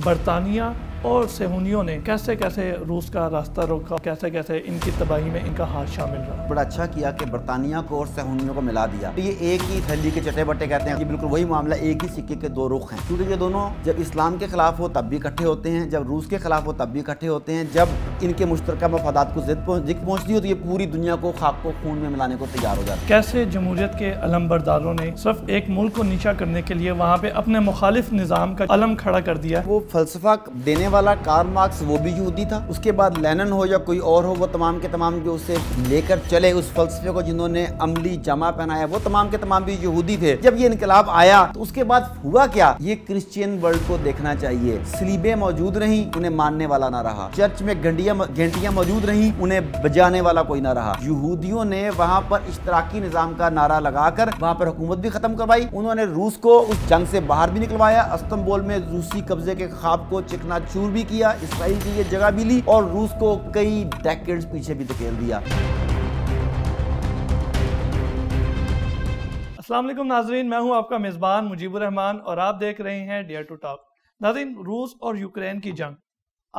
बरतानिया और सेहूनियों ने कैसे कैसे रूस का रास्ता रोका कैसे कैसे इनकी तबाही में इनका हाथ शामिल रहा बड़ा अच्छा किया कि बरतानिया को और सेहूनियों को मिला दिया तो ये एक ही थैली के चटे बटे कहते हैं ये बिल्कुल वही मामला एक ही सिक्के के दो रुख हैं क्योंकि ये दोनों जब इस्लाम के खिलाफ हो तब भी इकट्ठे होते हैं जब रूस के खिलाफ हो तब भी इकट्ठे होते हैं जब इनके मुश्तर मफादात को जिद पहुँचती हो तो ये पूरी दुनिया को खाक को खून में मिलाने को तैयार हो जाता है कैसे जमहूरियत के बरदारों ने सिर्फ एक मुल्क को नीचा करने के लिए वहाँ पे अपने मुखालिफ निज़ाम का अलम खड़ा कर दिया वो फलसफा देने वाला कार मार्क्स वो भी यहूदी था उसके बाद लेनन हो या कोई और हो वो तमाम के तमाम जो उसे लेकर चले उस फलसफे को जिन्होंने अमली जमा पहनाया वो तमाम के तमाम भी यहूदी थे जब ये इनकलाब आया तो उसके बाद हुआ क्या ये क्रिश्चियन वर्ल्ड को देखना चाहिए स्लीबे मौजूद रही उन्हें मानने वाला ना रहा चर्च में घंटिया घंटिया मौजूद रही उन्हें बजाने वाला कोई ना रहा यहूदियों ने वहाँ पर इश्तराकी निज़ाम का नारा लगाकर वहाँ पर हुकूमत भी खत्म करवाई उन्होंने रूस को उस जंग से बाहर भी निकलवाया अस्तम्बोल में रूसी कब्जे के खाब को चिकना दूर भी किया इसराइल की ये जगह भी ली और रूस को कई डेकेड्स पीछे भी धकेल दिया असलम नाजरीन मैं हूं आपका मेज़बान रहमान और आप देख रहे हैं डेयर टू टॉक नाजरीन रूस और यूक्रेन की जंग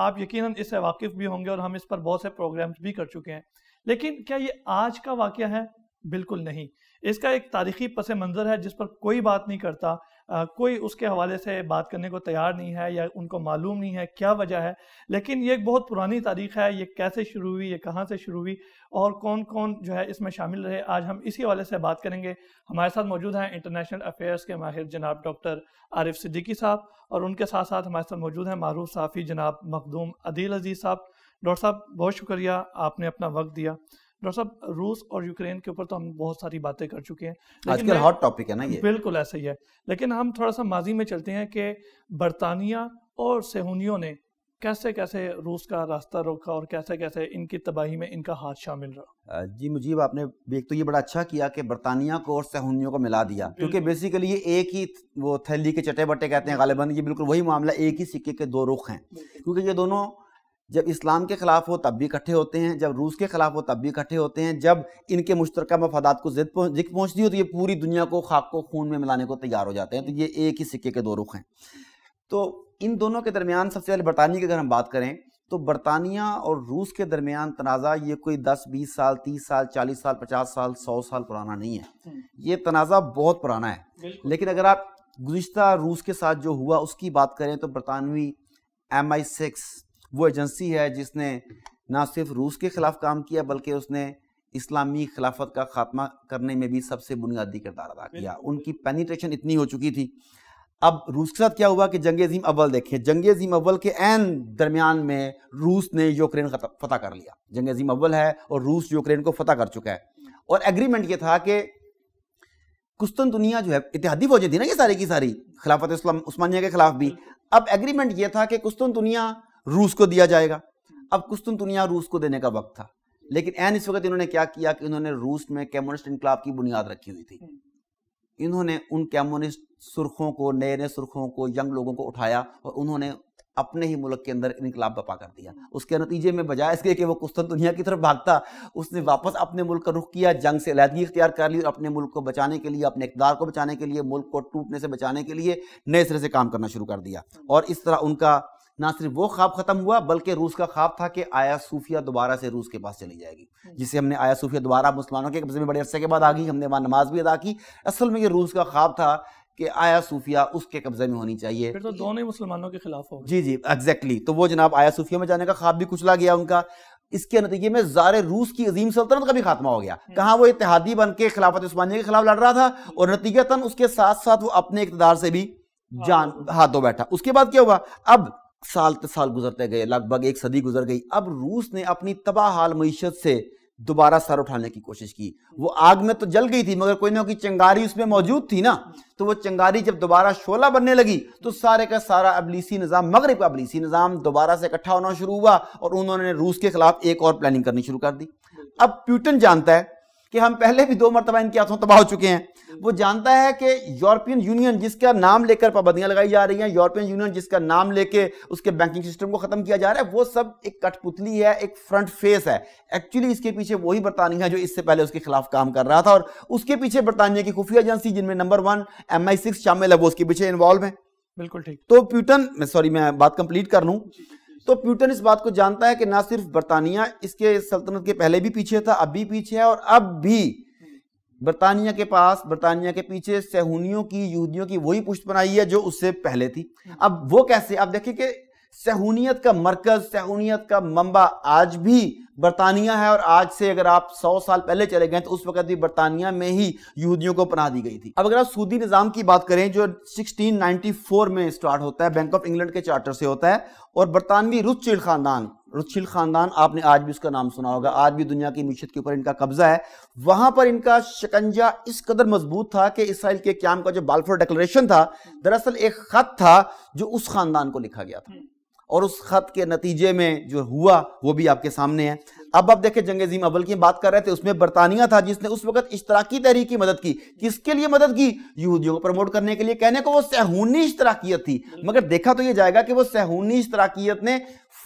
आप यकीनन इससे वाकिफ़ भी होंगे और हम इस पर बहुत से प्रोग्राम्स भी कर चुके हैं लेकिन क्या ये आज का वाक़ है बिल्कुल नहीं इसका एक तारीखी पस मंज़र है जिस पर कोई बात नहीं करता कोई उसके हवाले से बात करने को तैयार नहीं है या उनको मालूम नहीं है क्या वजह है लेकिन ये एक बहुत पुरानी तारीख है ये कैसे शुरू हुई ये कहाँ से शुरू हुई और कौन कौन जो है इसमें शामिल रहे आज हम इसी हवाले से बात करेंगे हमारे साथ मौजूद हैं इंटरनेशनल अफेयर्स के माहिर जनाब डॉक्टर आरिफ सिद्दीकी साहब और उनके साथ साथ हमारे साथ मौजूद हैं मारूफ साफ़ी जनाब मखदूम अदील अजीज़ साहब डॉक्टर साहब बहुत शुक्रिया आपने अपना वक्त दिया डॉक्टर साहब रूस और यूक्रेन के ऊपर तो हम बहुत सारी बातें कर चुके हैं आजकल हॉट टॉपिक है ना ये बिल्कुल ऐसा ही है लेकिन हम थोड़ा सा माजी में चलते हैं कि बरतानिया और सेहूनियों ने कैसे कैसे रूस का रास्ता रोका और कैसे कैसे इनकी तबाही में इनका हाथ शामिल रहा जी मुजीब आपने एक तो ये बड़ा अच्छा किया कि बरतानिया को और सहूनियों को मिला दिया क्योंकि बेसिकली ये एक ही वो थैली के चटे बटे कहते हैं गालिबा ये बिल्कुल वही मामला एक ही सिक्के के दो रुख हैं क्योंकि ये दोनों जब इस्लाम के खिलाफ हो तब भी इकट्ठे होते हैं जब रूस के खिलाफ हो तब भी इकट्ठे होते हैं जब इनके मुश्तरक मफादात को जिद जिद पहुँचती हो तो ये पूरी दुनिया को खाक को खून में मिलाने को तैयार हो जाते हैं तो ये एक ही सिक्के के दो रुख हैं तो इन दोनों के दरमियान सबसे पहले बरतानी की अगर हम बात करें तो बरतानिया और रूस के दरमियान तनाज़ा ये कोई दस बीस साल तीस साल चालीस साल पचास साल सौ साल पुराना नहीं है हम्म। ये तनाज़ा बहुत पुराना है लेकिन अगर आप गुज्त रूस के साथ जो हुआ उसकी बात करें तो बरतानवी एम आई सिक्स वो एजेंसी है जिसने ना सिर्फ रूस के खिलाफ काम किया बल्कि उसने इस्लामी खिलाफत का खात्मा करने में भी सबसे बुनियादी किरदार अदा किया उनकी पेनिट्रेशन इतनी हो चुकी थी अब रूस के साथ क्या हुआ कि जंग अजीम अव्वल देखें जंग अजीम अव्वल के एन दरमियान में रूस ने यूक्रेन फतह कर लिया जंग अजीम अव्वल है और रूस यूक्रेन को फतह कर चुका है और एग्रीमेंट ये था कि कुस्तन दुनिया जो है इतिहादी फौजें थी ना ये सारी की सारी खिलाफत उस्मानिया के खिलाफ भी अब एग्रीमेंट ये था कि कुस्तन दुनिया रूस को दिया जाएगा अब कुस्तुन तो दुनिया रूस को देने का वक्त था लेकिन एन इस वक्त इन्होंने क्या किया कि इन्होंने रूस में कम्युनिस्ट इनकलाब की बुनियाद रखी हुई थी इन्होंने उन कम्युनिस्ट सुर्खों को नए नए सुर्खों को यंग लोगों को उठाया और उन्होंने अपने ही मुल्क के अंदर इनकलाब बपा कर दिया उसके नतीजे में बजाय इसके कि वो कुस्तन तो दुनिया की तरफ भागता उसने वापस अपने मुल्क का रुख किया जंग से अलहदगी इख्तियार कर ली और अपने मुल्क को बचाने के लिए अपने इकदार को बचाने के लिए मुल्क को टूटने से बचाने के लिए नए सिरे से काम करना शुरू कर दिया और इस तरह उनका ना सिर्फ वो ख्वाब खत्म हुआ बल्कि रूस का ख्वाब था कि आया सूफिया दोबारा से रूस के पास चली जाएगी जिसे हमने आया सूफिया दोबारा मुसलमानों के कब्जे में बड़े अरसे के बाद आ गई हमने वहाँ नमाज भी अदा की असल में ये रूस का ख्वाब था कि आया सूफिया उसके कब्जे में होनी चाहिए फिर तो दोनों ही मुसलमानों के खिलाफ हो जी जी एग्जैक्टली तो वो जनाब आया सूफिया में जाने का ख्वाब भी कुचला गया उनका इसके नतीजे में जारे रूस की अजीम सल्तनत का भी खात्मा हो गया कहाँ वो इतिहादी बन के खिलाफत उस्मानिया के खिलाफ लड़ रहा था और नतीजतन उसके साथ साथ वो अपने इकतदार से भी हाँ, जान हाथों बैठा उसके बाद क्या हुआ अब साल के साल गुजरते गए लगभग एक सदी गुजर गई अब रूस ने अपनी तबाह हाल मीशत से दोबारा सर उठाने की कोशिश की वो आग में तो जल गई थी मगर कोई ना कोई चंगारी उसमें मौजूद थी ना तो वो चंगारी जब दोबारा शोला बनने लगी तो सारे का सारा अबलीसी निज़ाम मगरब का अबलीसी निज़ाम दोबारा से इकट्ठा होना शुरू हुआ और उन्होंने रूस के खिलाफ एक और प्लानिंग करनी शुरू कर दी अब प्यूटन जानता है कि हम पहले भी दो मरतबा इनके हाथों तबाह हो चुके हैं वो जानता है कि यूरोपियन यूनियन जिसका नाम लेकर पाबंदियां लगाई जा रही हैं यूरोपियन यूनियन जिसका नाम लेके उसके बैंकिंग सिस्टम को खत्म किया जा रहा है वो सब एक कठपुतली है एक फ्रंट फेस है एक्चुअली इसके पीछे वही बरतानिया जो इससे पहले उसके खिलाफ काम कर रहा था और उसके पीछे बरतानिया की खुफिया एजेंसी जिनमें number one M I six शामिल है वो उसके पीछे इन्वॉल्व है बिल्कुल ठीक तो प्यूटन सॉरी मैं बात कंप्लीट कर लूँ तो प्यूटन इस बात को जानता है कि ना सिर्फ बर्तानिया इसके सल्तनत के पहले भी पीछे था अब भी पीछे है और अब भी बर्तानिया के पास बर्तानिया के पीछे सहूनियों की यहूदियों की वही पुष्ट बनाई है जो उससे पहले थी अब वो कैसे आप देखिए कि सहूनियत का मरकज सहूनियत का मंबा आज भी बरतानिया है और आज से अगर आप 100 साल पहले चले गए तो उस वक्त भी बरतानिया में ही यहूदियों को पना दी गई थी अब अगर आप सूदी निज़ाम की बात करें जो 1694 में स्टार्ट होता है बैंक ऑफ इंग्लैंड के चार्टर से होता है और बरतानवी रुचिल खानदान रुचिल खानदान आपने आज भी उसका नाम सुना होगा आज भी दुनिया की मीशत के ऊपर इनका कब्जा है वहां पर इनका शिकंजा इस कदर मजबूत था कि इसराइल के क्याम का जो बालफोर डिक्लेरेशन था दरअसल एक खत था जो उस खानदान को लिखा गया था और उस खत के नतीजे में जो हुआ वो भी आपके सामने है अब आप देखें जंग जीम अव्वल की बात कर रहे थे उसमें बरतानिया था जिसने उस वक्त इश्तराकी तहरीक की मदद की किसके लिए मदद की यहूदियों को प्रमोट करने के लिए कहने को वो सहूनी इश्तराकियत थी मगर देखा तो ये जाएगा कि वो सहूनी इश्तराकियत ने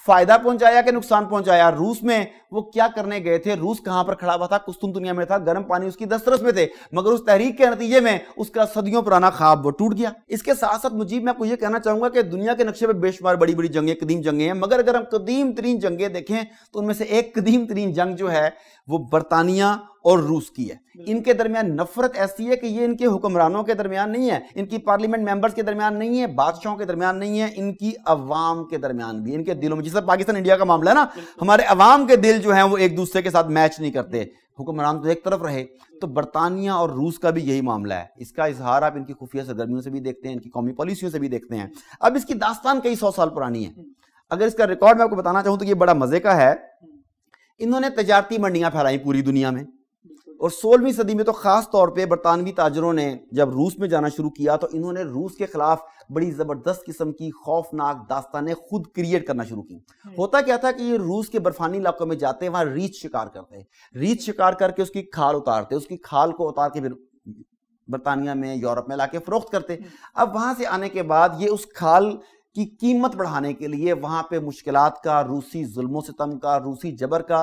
फायदा पहुंचाया कि नुकसान पहुंचाया रूस में वो क्या करने गए थे रूस कहां पर खड़ा हुआ था कुस्तुम दुनिया में था गर्म पानी उसकी दस्तरस में थे मगर उस तहरीक के नतीजे में उसका सदियों पुराना ख्वाब वो टूट गया इसके साथ साथ मुजीब मैं आपको यह कहना चाहूंगा कि दुनिया के नक्शे पर बेशुमार बड़ी बड़ी जंगें कदीम जंगें हैं मगर अगर हम कदीम तरीन जंगें देखें तो उनमें से एक कदीम तरीन जंग जो है वो बरतानिया और रूस की है इनके दरमियान नफरत ऐसी है कि ये इनके हुक्मरानों के दरमियान नहीं है इनकी पार्लियामेंट मेंबर्स के दरमियान नहीं है बादशाहों के दरमियान नहीं है इनकी अवाम के दरमियान भी इनके दिलों में जैसे पाकिस्तान इंडिया का मामला है ना हमारे अवाम के दिल जो है वो एक दूसरे के साथ मैच नहीं करते हुक्मरान तो एक तरफ रहे तो बरतानिया और रूस का भी यही मामला है इसका इजहार आप इनकी खुफिया सरगर्मियों से भी देखते हैं इनकी कौमी पॉलिसियों से भी देखते हैं अब इसकी दास्तान कई सौ साल पुरानी है अगर इसका रिकॉर्ड मैं आपको बताना चाहूँ तो ये बड़ा मज़े का है हम्म। इन्होंने तजारती मंडियां फैलाई पूरी दुनिया में और सोलहवीं सदी में तो खास तौर पे बरतानवी ताजरों ने जब रूस में जाना शुरू किया तो इन्होंने रूस के खिलाफ बड़ी जबरदस्त किस्म की खौफनाक दास्तानें खुद क्रिएट करना शुरू की हम्म। होता क्या था कि ये रूस के बर्फानी इलाकों में जाते हैं वहां रीछ शिकार करते रीच शिकार करके उसकी खाल उतारते उसकी खाल को उतार के फिर बरतानिया में यूरोप में लाके फरोख्त करते हम्म। अब वहां से आने के बाद ये उस खाल की कीमत बढ़ाने के लिए वहां पे मुश्किलात का रूसी जुल्मों सितम का रूसी जबर का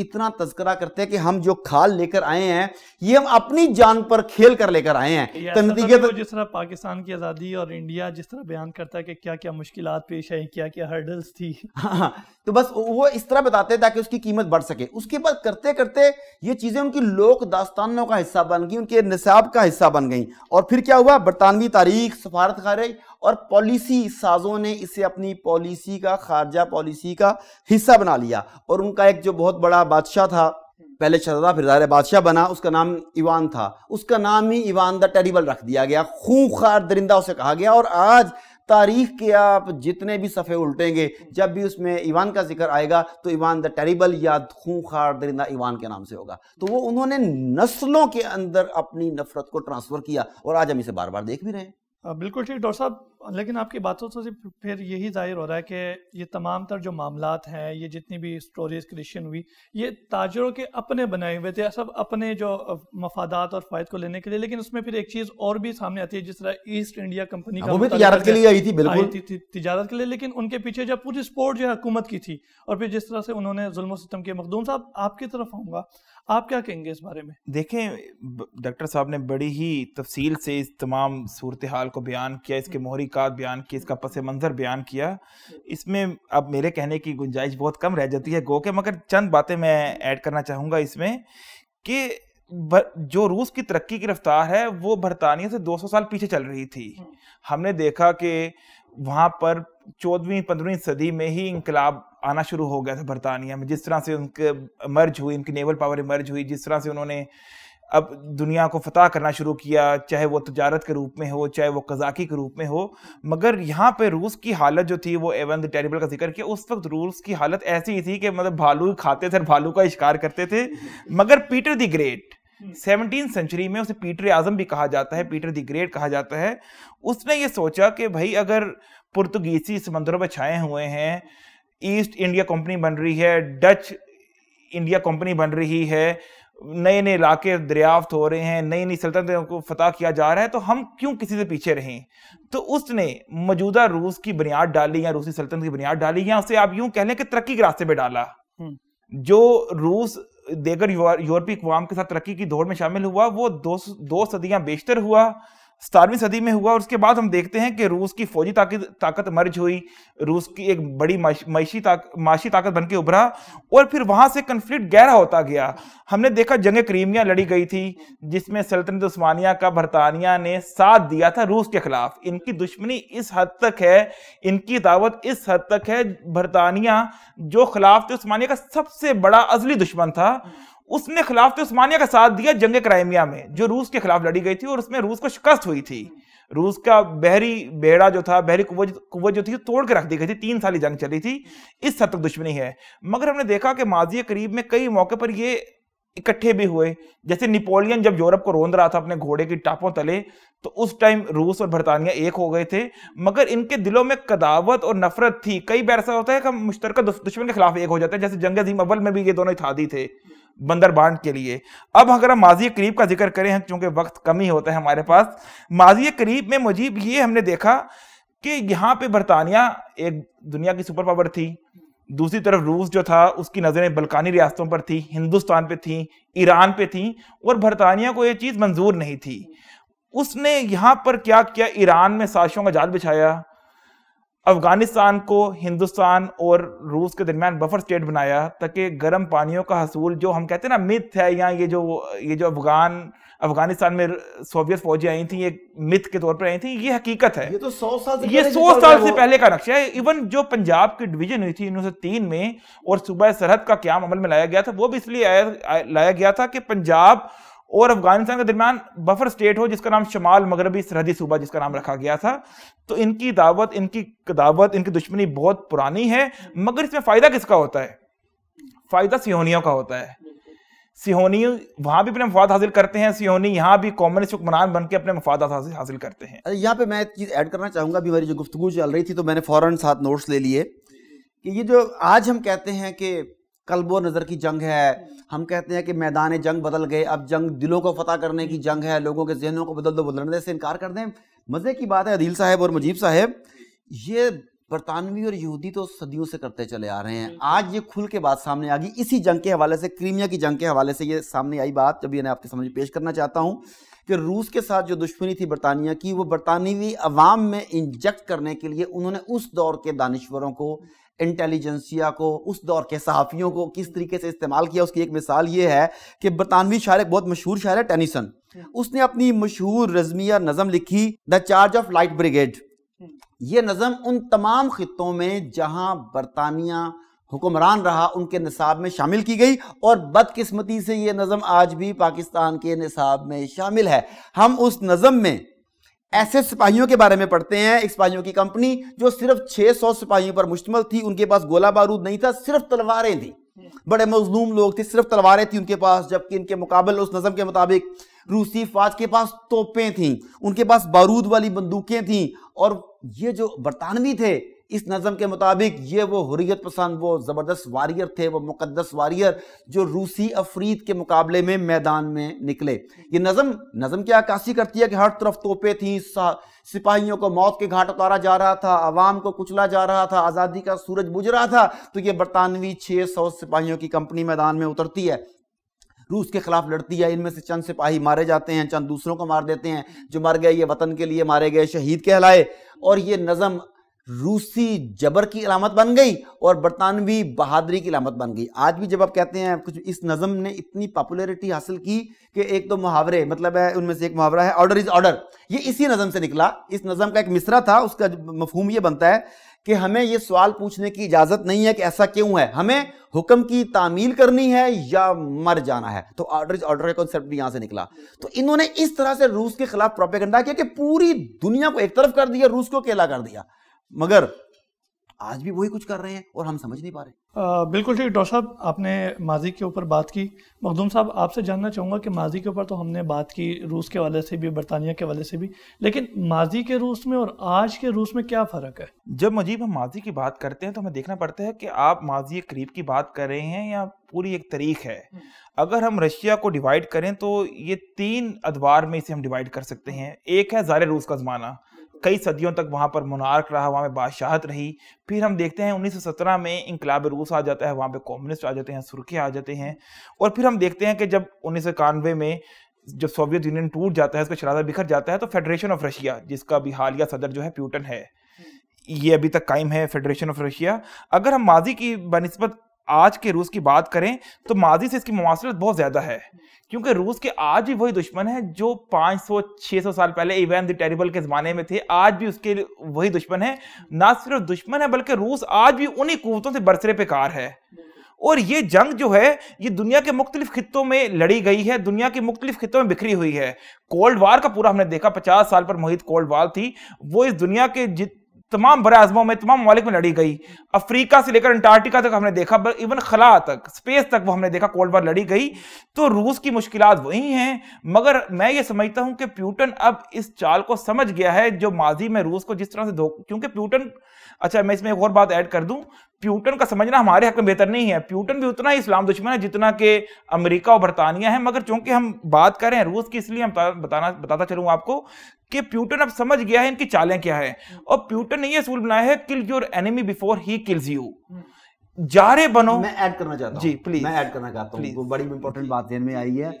इतना तस्करा करते हैं कि हम जो खाल लेकर आए हैं ये हम अपनी जान पर खेल कर लेकर आए हैं तो नतीजे तो जिस तरह पाकिस्तान की आज़ादी और इंडिया जिस तरह बयान करता है कि क्या क्या मुश्किल पेश आई क्या क्या हर्डल्स थी हाँ, हाँ तो बस वो इस तरह बताते हैं ताकि उसकी कीमत बढ़ सके उसके बाद करते करते ये चीज़ें उनकी लोक दास्तानों का हिस्सा बन गई उनके निसाब का हिस्सा बन गई और फिर क्या हुआ बरतानवी तारीख सफारत खारे और पॉलिसी साजों ने इसे अपनी पॉलिसी का खारजा पॉलिसी का हिस्सा बना लिया और उनका एक जो बहुत बड़ा बादशाह था पहले शहजादा फिर ज़ाहिर बादशाह बना उसका नाम ईवान था उसका नाम ही ईवान द टेरिबल रख दिया गया खूंखार दरिंदा उसे कहा गया और आज तारीख के आप जितने भी सफ़े उल्टेंगे जब भी उसमें ईवान का जिक्र आएगा तो ईवान द टेरिबल या खूंखार दरिंदा ईवान के नाम से होगा तो वो उन्होंने नस्लों के अंदर अपनी नफरत को ट्रांसफ़र किया और आज हम इसे बार बार देख भी रहे हैं बिल्कुल ठीक डॉक्टर साहब लेकिन आपकी बातों से फिर यही जाहिर हो रहा है कि ये तमाम तर जो मामला हैं ये जितनी भी स्टोरीज क्रिएशन हुई ये ताजरों के अपने बनाए हुए थे सब अपने जो मफादात और फायद को लेने के लिए लेकिन उसमें फिर एक चीज़ और भी सामने आती है जिस तरह ईस्ट इंडिया कंपनी का भी तजारत के लिए आई थी बिल्कुल तजारत के लिए लेकिन उनके पीछे जब पूरी सपोर्ट जो है हुकूमत की थी और फिर जिस तरह से उन्होंने जुल्म सितम के मखदूम साहब आपकी तरफ आऊंगा आप क्या कहेंगे इस बारे में देखें डॉक्टर साहब ने बड़ी ही तफसील से इस तमाम सूरत हाल को बयान किया इसके हम्म। मोहरी तौसीक़ात बयान की इसका पस मंज़र बयान किया इसमें अब मेरे कहने की गुंजाइश बहुत कम रह जाती है गो के मगर चंद बातें मैं ऐड करना चाहूँगा इसमें कि जो रूस की तरक्की की रफ्तार है वो बरतानिया से 200 साल पीछे चल रही थी हाँ। हमने देखा कि वहाँ पर चौदहवीं पंद्रहवीं सदी में ही इनकलाब आना शुरू हो गया था बरतानिया में जिस तरह से उनके मर्ज हुई उनकी नेवल पावर मर्ज हुई जिस तरह से उन्होंने अब दुनिया को फतह करना शुरू किया चाहे वो तजारत के रूप में हो चाहे वो कजाकी के रूप में हो मगर यहाँ पे रूस की हालत जो थी वो एवं टेरिबल का जिक्र किया उस वक्त रूस की हालत ऐसी ही थी कि मतलब भालू खाते थे भालू का शिकार करते थे मगर Peter the great seventeen century में उसे पीटर आजम भी कहा जाता है पीटर द ग्रेट कहा जाता है उसने ये सोचा कि भाई अगर पुर्तगीसी समंदरों पर छाए हुए हैं ईस्ट इंडिया कंपनी बन रही है डच इंडिया कंपनी बन रही है नए नए इलाके दरियाफ्त हो रहे हैं नई नई सल्तनतों को फतह किया जा रहा है तो हम क्यों किसी से पीछे रहें तो उसने मौजूदा रूस की बुनियाद डाली या रूसी सल्तनत की बुनियाद डाली या उसे आप यूं कह लें कि तरक्की के रास्ते पर डाला हम्म। जो रूस देकर यूरोपीय अकवाम के साथ तरक्की की दौड़ में शामिल हुआ वो दो, दो सदियां बेशतर हुआ सतारवीं सदी में हुआ और उसके बाद हम देखते हैं कि रूस की फौजी ताकत ताकत मर्ज हुई रूस की एक बड़ी मैशी ताक, माशी ताकत बनकर उभरा और फिर वहां से कन्फ्लिक्ट गहरा होता गया हमने देखा जंग क्रीमिया लड़ी गई थी जिसमें सल्तनत उस्मानिया का बरतानिया ने साथ दिया था रूस के खिलाफ इनकी दुश्मनी इस हद तक है इनकी दावत इस हद तक है बरतानिया जो खिलाफ थे उस्मानिया का सबसे बड़ा असली दुश्मन था उसने खिलाफत तो उस्मानिया का साथ दिया जंग क्राइमिया में जो रूस के खिलाफ लड़ी गई थी और उसमें रूस को शिकस्त हुई थी रूस का बहरी बेड़ा जो था बहरी कुवत कुवत जो थी तोड़ के रख दी गई थी तीन साल जंग चली थी इस हद तक दुश्मनी है मगर हमने देखा कि माजी करीब में कई मौके पर ये इकट्ठे भी हुए जैसे निपोलियन जब यूरोप को रोंद रहा था अपने घोड़े की टापों तले तो उस टाइम रूस और बरतानिया एक हो गए थे मगर इनके दिलों में कदावत और नफरत थी कई बार ऐसा होता है कि हम मुश्तरक दुश्मन के खिलाफ एक हो जाते हैं जैसे जंग अजीम अव्वल में भी ये दोनों इतिहादी थे बंदर बांट के लिए अब अगर हम माजी करीब का जिक्र करें हैं क्योंकि वक्त कम ही होता है हमारे पास माजी करीब में मुजीब ये हमने देखा कि यहाँ पे बरतानिया एक दुनिया की सुपर पावर थी दूसरी तरफ रूस जो था उसकी नज़रें बल्कानी रियासतों पर थी हिंदुस्तान पे थी ईरान पे थी और बरतानिया को ये चीज़ मंजूर नहीं थी उसने यहाँ पर क्या किया ईरान में साजिशों का जाल बिछाया अफगानिस्तान को हिंदुस्तान और रूस के दरमियान बफर स्टेट बनाया ताकि गर्म पानियों का हसूल जो हम कहते हैं ना मिथ है या ये जो ये जो अफगान अफगानिस्तान में सोवियत फौजी आई थी ये मिथ के तौर पर आई थी ये हकीकत है ये तो सौ साल ये सौ साल से पहले का नक्शा है इवन जो पंजाब की डिवीजन हुई थी उन्नीस तीन में और सुबह सरहद का क्या अमल में लाया गया था वो भी इसलिए लाया गया था कि पंजाब और अफगानिस्तान के दरमियान बफर स्टेट हो जिसका नाम शमाल मगरबी सरहदी सूबा जिसका नाम रखा गया था तो इनकी दावत इनकी दावत इनकी दुश्मनी बहुत पुरानी है मगर इसमें फ़ायदा किसका होता है फ़ायदा सिहोनियों का होता है सिहोनी वहां भी अपने मफाद हासिल करते हैं सिहोनी यहाँ भी कॉमनिस्ट हुक्मरान बन के अपने मफाद हासिल करते हैं यहाँ पे मैं एक चीज़ ऐड करना चाहूंगा अभी हमारी जो गुफ्तु चल रही थी तो मैंने फ़ौरन साथ नोट्स ले लिए कि ये जो आज हम कहते हैं कि कल्बो नज़र की जंग है हम कहते हैं कि मैदान जंग बदल गए अब जंग दिलों को फतह करने की जंग है लोगों के जहनों को बदल दो बदलने से इनकार कर दें मज़े की बात है अदील साहब और मुजीब साहब ये बरतानवी और यहूदी तो सदियों से करते चले आ रहे हैं आज ये खुल के बात सामने आ गई इसी जंग के हवाले से क्रीमिया की जंग के हवाले से ये सामने आई बात जब ये मैं आपके समझ पेश करना चाहता हूँ कि रूस के साथ जो दुश्मनी थी बरतानिया की वो बरतानवी अवाम में इंजेक्ट करने के लिए उन्होंने उस दौर के दानश्वरों को इंटेलिजेंसिया को उस दौर के सहाफ़ियों को किस तरीके से इस्तेमाल किया उसकी एक मिसाल ये है कि बरतानवी शायर एक बहुत मशहूर शायर है टेनिसन हम्म। उसने अपनी मशहूर रजमिया नज़म लिखी the charge of light brigade हम्म। ये नज़म उन तमाम खितों में जहाँ बरतानिया हुक्मरान रहा उनके नसाब में शामिल की गई और बदकिस्मती से ये नज़म आज भी पाकिस्तान के नसाब में शामिल है हम उस नज़म में ऐसे सिपाहियों के बारे में पढ़ते हैं एक सिपाहियों की कंपनी जो सिर्फ 600 सिपाहियों पर मुश्तमल थी उनके पास गोला बारूद नहीं था सिर्फ तलवारें थी बड़े मजलूम लोग थे सिर्फ तलवारें थी उनके पास जबकि इनके मुकाबले उस नज़म के मुताबिक रूसी फौज के पास तोपें थीं उनके पास बारूद वाली बंदूकें थीं और ये जो बरतानवी थे इस नज़म के मुताबिक ये वो हुरियत पसंद वो ज़बरदस्त वारियर थे वो मुकदस वारियर जो रूसी अफरीद के मुकाबले में मैदान में निकले ये नज़म नज़म की अक्सी करती है कि हर तरफ तोपे थी सिपाहियों को मौत के घाट उतारा जा रहा था आवाम को कुचला जा रहा था आज़ादी का सूरज बुझ रहा था तो ये बरतानवी छः सौ सिपाहियों की कंपनी मैदान में उतरती है रूस के खिलाफ लड़ती है इनमें से चंद सिपाही मारे जाते हैं चंद दूसरों को मार देते हैं जो मर गए ये वतन के लिए मारे गए शहीद कहलाए और ये नज़म रूसी जबर की अलामत बन गई और बरतानवी बहादरी की अलामत बन गई आज भी जब आप कहते हैं कुछ इस नज़म ने इतनी पॉपुलैरिटी हासिल की कि एक तो मुहावरे मतलब है उनमें से एक मुहावरा है ऑर्डर इज़ ऑर्डर ये इसी नज़म से निकला इस नज़म का एक मिसरा था उसका मफहूम ये बनता है कि हमें ये सवाल पूछने की इजाज़त नहीं है कि ऐसा क्यों है हमें हुक्म की तामील करनी है या मर जाना है तो ऑर्डर इज ऑर्डर का कॉन्सेप्ट भी यहां से निकला तो इन्होंने इस तरह से रूस के खिलाफ प्रोपेगेंडा किया कि पूरी दुनिया को एक तरफ कर दिया रूस को अकेला कर दिया मगर आज भी वही कुछ कर रहे हैं और हम समझ नहीं पा रहे आ, बिल्कुल ठीक डॉक्टर साहब आपने माजी के ऊपर बात की मखदूम साहब आपसे जानना चाहूँगा कि माजी के ऊपर तो हमने बात की रूस के वाले से भी बरतानिया के वाले से भी लेकिन माजी के रूस में और आज के रूस में क्या फ़र्क है जब मजीब हम माजी की बात करते हैं तो हमें देखना पड़ता है कि आप माजी करीब की बात कर रहे हैं या पूरी एक तरीक है हम्म। अगर हम रशिया को डिवाइड करें तो ये तीन अदवार में इसे हम डिवाइड कर सकते हैं एक है ज़ार रूस का ज़माना कई सदियों तक वहाँ पर मुनार्क रहा वहाँ पे बादशाहत रही फिर हम देखते हैं 1917 में इंकलाब रूस आ जाता है वहाँ पे कम्युनिस्ट आ जाते हैं सुर्खे आ जाते हैं और फिर हम देखते हैं कि जब उन्नीस में जब सोवियत यूनियन टूट जाता है उसका शराधा बिखर जाता है तो फेडरेशन ऑफ रशिया जिसका भी हालिया सदर जो है प्यूटन है ये अभी तक कायम है फेडरेशन ऑफ रशिया अगर हम माजी की बनस्बत आज के रूस की बात करें तो माजी से इसकी मुासरत बहुत ज़्यादा है क्योंकि रूस के आज भी वही दुश्मन है जो 500 600 साल पहले इवैन द टेरिबल के ज़माने में थे आज भी उसके वही दुश्मन है ना सिर्फ दुश्मन है बल्कि रूस आज भी उन्हीं कुतों से बरसरे पे कार है और ये जंग जो है ये दुनिया के मुख्तलिफ खितों में लड़ी गई है दुनिया के मुख्तलिफ खितों में बिखरी हुई है कोल्ड वार का पूरा हमने देखा पचास साल पर मोहित कोल्ड वार थी वो इस दुनिया के जित तमाम बर आजमों में तमाम ममालिक में लड़ी गई अफ्रीका से लेकर अंटार्कटिका तक हमने देखा इवन खला तक स्पेस तक वो हमने देखा कोल्ड वार लड़ी गई तो रूस की मुश्किल वही हैं मगर मैं ये समझता हूं कि प्यूटन अब इस चाल को समझ गया है जो माजी में रूस को जिस तरह से धोख क्योंकि प्यूटन अच्छा मैं इसमें एक और बात ऐड कर दूं प्यूटन का समझना हमारे हक में बेहतर नहीं है प्यूटन भी उतना ही इस्लाम दुश्मन है जितना कि अमेरिका और बरतानिया है मगर चूंकि हम बात कर रहे हैं रूस की इसलिए हम बताना बताता चलूँ आपको कि प्यूटन अब समझ गया है इनकी चालें क्या है हम्म। और प्यूटन ने यह सूल बनाया है kill your enemy before he kills you जारे बनो मैं ऐड करना चाहता हूं जी प्लीज मैं ऐड करना चाहता हूं बड़ी इंपॉर्टेंट बात ध्यान में आई है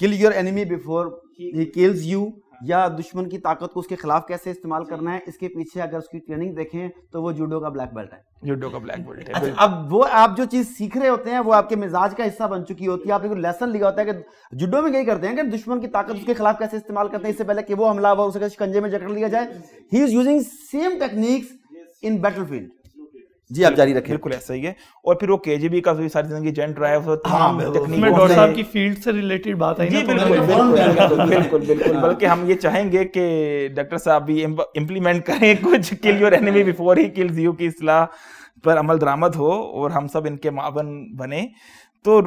kill your enemy before he kills you या दुश्मन की ताकत को उसके खिलाफ कैसे इस्तेमाल करना है इसके पीछे अगर उसकी ट्रेनिंग देखें तो वो जूडो का ब्लैक बेल्ट है जूडो का ब्लैक बेल्ट है अच्छा, अब वो आप जो चीज सीख रहे होते हैं वो आपके मिजाज का हिस्सा बन चुकी होती है आपने लेसन लिया होता है कि जूडो में यही करते हैं कि दुश्मन की ताकत उसके खिलाफ कैसे इस्तेमाल करते हैं इससे पहले कि वो हमला हुआ उसे कंजे में जकड़ लिया जाए he is using same techniques in battle field जी आप जारी रखें बिल्कुल ऐसा ही है और फिर वो केजीबी का भी सारी जिंदगी जेंट रहा है तमाम तकनीक डॉक्टर साहब की फील्ड से रिलेटेड बात है जी तो बिल्कुल बिल्कुल बिल्कुल हाँ। बल्कि हम ये चाहेंगे कि डॉक्टर साहब भी इम्प्लीमेंट करें कुछ kill your enemy before he kills you की इसलाह पर अमल दरामद हो और हम सब इनके मावन बने तो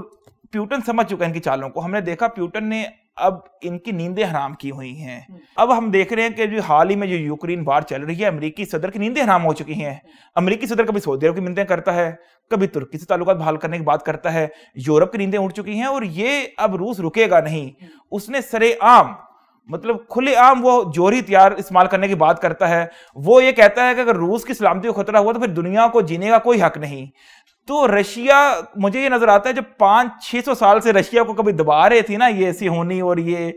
प्यूटन समझ चुका है इनकी चालों को हमने देखा प्यूटन ने अब इनकी नींदें हराम की हुई हैं हम्म। अब हम देख रहे हैं कि जो हाल ही में जो यूक्रेन बाढ़ चल रही है अमरीकी सदर की नींदें हराम हो चुकी हैं हम्म। अमरीकी सदर कभी सऊदी अरब की नींदें करता है कभी तुर्की से ताल्लुक बहाल करने की बात करता है यूरोप की नींदें उड़ चुकी हैं और ये अब रूस रुकेगा नहीं हम्म। उसने सरेआम मतलब खुलेआम वो जोरी तैयार इस्तेमाल करने की बात करता है वो ये कहता है कि अगर रूस की सलामती को खतरा हुआ तो फिर दुनिया को जीने का कोई हक नहीं तो रशिया मुझे ये नजर आता है जब पांच छह सौ साल से रशिया को कभी दबा रहे थे ना ये ऐसी होनी और ये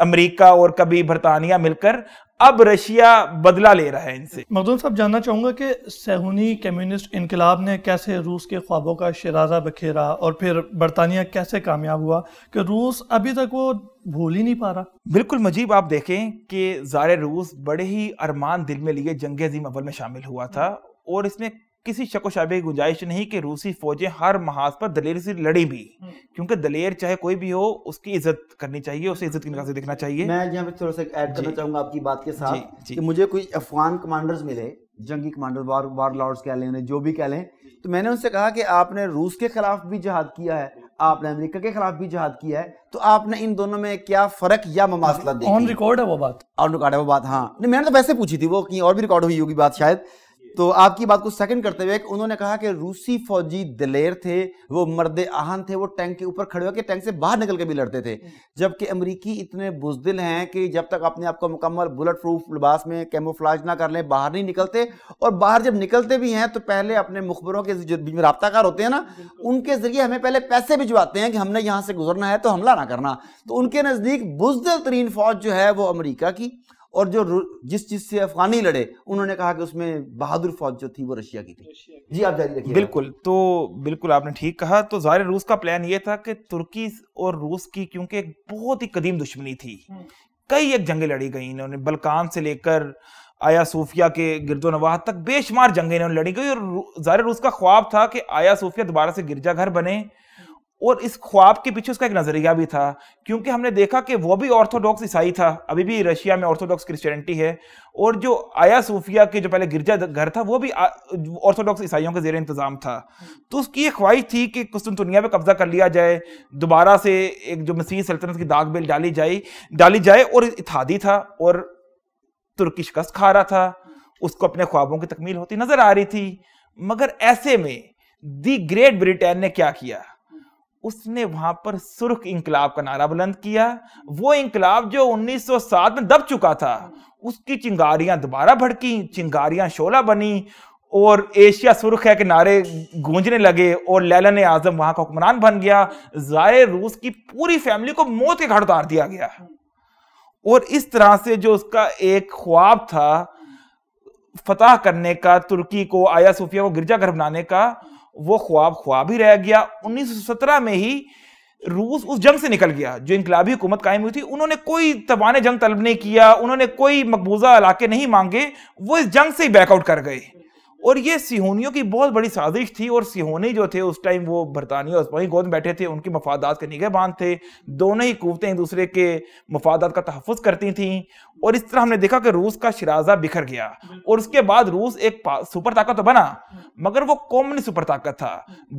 अमेरिका और कभी बरतानिया मिलकर अब रशिया बदला ले रहा है इनसे मखदूम साहब जानना चाहूंगा कि सहूनी कम्युनिस्ट इनकलाब ने कैसे रूस के ख्वाबों का शराजा बखेरा और फिर बरतानिया कैसे कामयाब हुआ कि रूस अभी तक वो भूल ही नहीं पा रहा बिल्कुल मजीब आप देखें कि जार रूस बड़े ही अरमान दिल में लिए जंग अजीम अवल में शामिल हुआ था और इसमें किसी शको शाबे की गुंजाइश नहीं कि रूसी फौजें हर महाज पर दलेर से लड़ी भी हम्म। क्योंकि दलेर चाहे कोई भी हो उसकी इज्जत करनी चाहिए उसे इज्जत की निकासी देखना चाहिए मैं यहाँ पे थोड़ा सा ऐड करना चाहूंगा आपकी बात के साथ कि मुझे कोई अफगान कमांडर्स मिले जंगी कमांडर वार वार लॉर्ड्स कह लें उन्हें जो भी कह लें तो मैंने उनसे कहा कि आपने रूस के खिलाफ भी जहाद किया है आपने अमेरिका के खिलाफ भी जहाद किया है तो आपने इन दोनों में क्या फर्क या ममासला देखा ऑन रिकॉर्ड है वो बात ऑन रिकॉर्ड है वो बात हाँ मैंने तो वैसे पूछी थी वो कहीं और भी रिकॉर्ड हुई होगी बात शायद तो आपकी बात को सेकंड करते हुए उन्होंने कहा कि रूसी फौजी दलेर थे वो मर्द आहन थे वो टैंक के ऊपर खड़े होकर टैंक से बाहर निकल के भी लड़ते थे जबकि अमरीकी इतने बुजदिल हैं कि जब तक अपने आप को मुकम्मल बुलेट प्रूफ लिबास में कैमोफ्लाज ना कर लें बाहर नहीं निकलते और बाहर जब निकलते भी हैं तो पहले अपने मुखबरों के जो रबताकार होते हैं ना उनके जरिए हमें पहले पैसे भिजवाते हैं कि हमने यहाँ से गुजरना है तो हमला ना करना तो उनके नज़दीक बुजदिल तरीन फौज जो है वो अमरीका की और जो जिस चीज से अफगानी लड़े उन्होंने कहा कि उसमें बहादुर फौज जो थी वो रशिया की थी जी आप जारी रखिए बिल्कुल तो बिल्कुल आपने ठीक कहा तो जाहिर रूस का प्लान ये था कि तुर्की और रूस की क्योंकि एक बहुत ही कदीम दुश्मनी थी हम्म। कई एक जंगें लड़ी गई इन्होंने बलकान से लेकर आया सूफिया के गिरजो नवाह तक बेशुमार जंगें इन्होंने लड़ी गई और जाहिर रूस का ख्वाब था कि आया सूफिया दोबारा से गिरजाघर बने और इस ख्वाब के पीछे उसका एक नजरिया भी था क्योंकि हमने देखा कि वो भी ऑर्थोडॉक्स ईसाई था अभी भी रशिया में ऑर्थोडॉक्स क्रिश्चियनिटी है और जो आया सूफिया के जो पहले गिरजा घर था वो भी ऑर्थोडॉक्स ईसाइयों के जेर इंतजाम था तो उसकी ये ख्वाहिश थी कि दुनिया पर कब्जा कर लिया जाए दोबारा से एक जो मसीह सल्तनत की दाग बेल डाली जाए डाली जाए और इथादी था और तुर्की शिकस्त खा रहा था उसको अपने ख्वाबों की तकमील होती नजर आ रही थी मगर ऐसे में दी ग्रेट ब्रिटेन ने क्या किया उसने वहां पर सुर्ख इंकलाब का नारा बुलंद किया वो इंकलाब जो 1907 में दब चुका था उसकी चिंगारियां दोबारा भड़की चिंगारियां शोला बनी और एशिया सुर्ख है के नारे गूंजने लगे और लैलन आजम वहां का हुक्मरान बन गया जाय रूस की पूरी फैमिली को मौत के घाट उतार दिया गया और इस तरह से जो उसका एक ख्वाब था फतह करने का तुर्की को आया सूफिया को गिरजाघर बनाने का वो ख्वाब ख्वाब ही रह गया 1917 में ही रूस उस जंग से निकल गया जो इनकलाबी हुकूमत कायम हुई थी उन्होंने कोई तबान जंग तलब नहीं किया उन्होंने कोई मकबूजा इलाके नहीं मांगे वो इस जंग से ही बैकआउट कर गए और ये सिहोनियों की बहुत बड़ी साजिश थी और सिहोनी जो थे उस टाइम वो बरतानिया उस्मानी गोद में बैठे थे उनके मफादात के निगहबान थे दोनों ही कुवतें एक दूसरे के मफादात का तहफ़ करती थीं और इस तरह हमने देखा कि रूस का शराजा बिखर गया और उसके बाद रूस एक सुपर ताकत तो बना मगर वो कॉमन सुपर ताकत था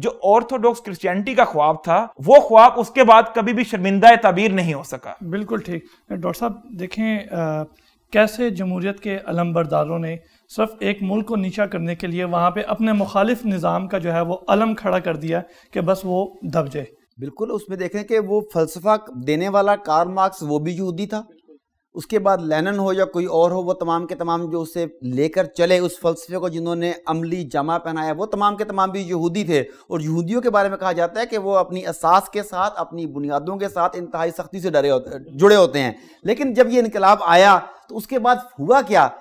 जो ऑर्थोडॉक्स क्रिश्चियनिटी का ख्वाब था वो ख्वाब उसके बाद कभी भी शर्मिंदा तबीर नहीं हो सका बिल्कुल ठीक डॉक्टर साहब देखें कैसे जमहूरियत के अलम्बरदारों ने सिर्फ एक मुल्क को नीचा करने के लिए वहाँ पे अपने मुखालिफ निज़ाम का जो है वो अलम खड़ा कर दिया कि बस वो दब जाए बिल्कुल उसमें देखें कि वो फलसफा देने वाला कार मार्क्स वो भी यहूदी था उसके बाद लेनन हो या कोई और हो वो तमाम के तमाम जो उसे लेकर चले उस फलसफे को जिन्होंने अमली जमा पहनाया वो तमाम के तमाम भी यहूदी थे और यहूदियों के बारे में कहा जाता है कि वो अपनी असास के साथ अपनी बुनियादों के साथ इंतहाई सख्ती से डरे होते जुड़े होते हैं लेकिन जब ये इनकलाब आया तो उसके बाद हुआ क्या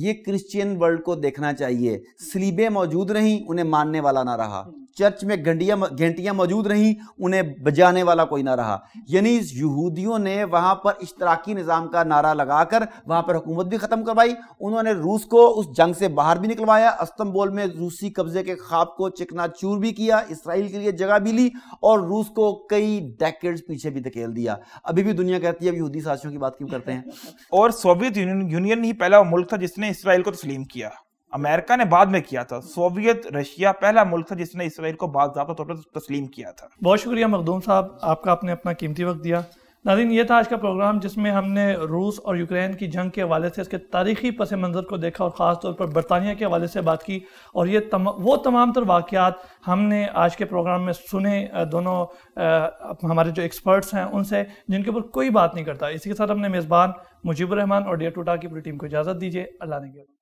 ये क्रिश्चियन वर्ल्ड को देखना चाहिए स्लीबें मौजूद रहीं उन्हें मानने वाला ना रहा चर्च में घंटियां घंटियां मौजूद रहीं उन्हें बजाने वाला कोई ना रहा यानी यहूदियों ने वहां पर इश्तराकी निज़ाम का नारा लगाकर वहां पर हुकूमत भी ख़त्म करवाई उन्होंने रूस को उस जंग से बाहर भी निकलवाया अस्तंबोल में रूसी कब्जे के ख्वाब को चिकना चूर भी किया इसराइल के लिए जगह भी ली और रूस को कई डेकेड्स पीछे भी धकेल दिया अभी भी दुनिया कहती है यहूदी साथियों की बात क्यों करते हैं और सोवियत यूनियन ही पहला मुल्क था जिसने इसराइल को तस्लीम किया अमेरिका ने बाद में किया था सोवियत रशिया पहला मुल्क था जिसने इसराइल को बाबा तौर पर तस्लीम किया था बहुत शुक्रिया मखदूम साहब आपका आपने अपना कीमती वक्त दिया नादिन ये था आज का प्रोग्राम जिसमें हमने रूस और यूक्रेन की जंग के हवाले से इसके तारीखी पस मंज़र को देखा और ख़ास तौर पर बरतानिया के हवाले से बात की और ये तम वो तमाम तर वाक़ात हमने आज के प्रोग्राम में सुने दोनों आ, हमारे जो एक्सपर्ट्स हैं उनसे जिनके ऊपर कोई बात नहीं करता इसी के साथ हमने मेज़बान मुजीबुर रहमान और डेयर टूटा की पूरी टीम को इजाज़त दीजिए अल्लाह ने किया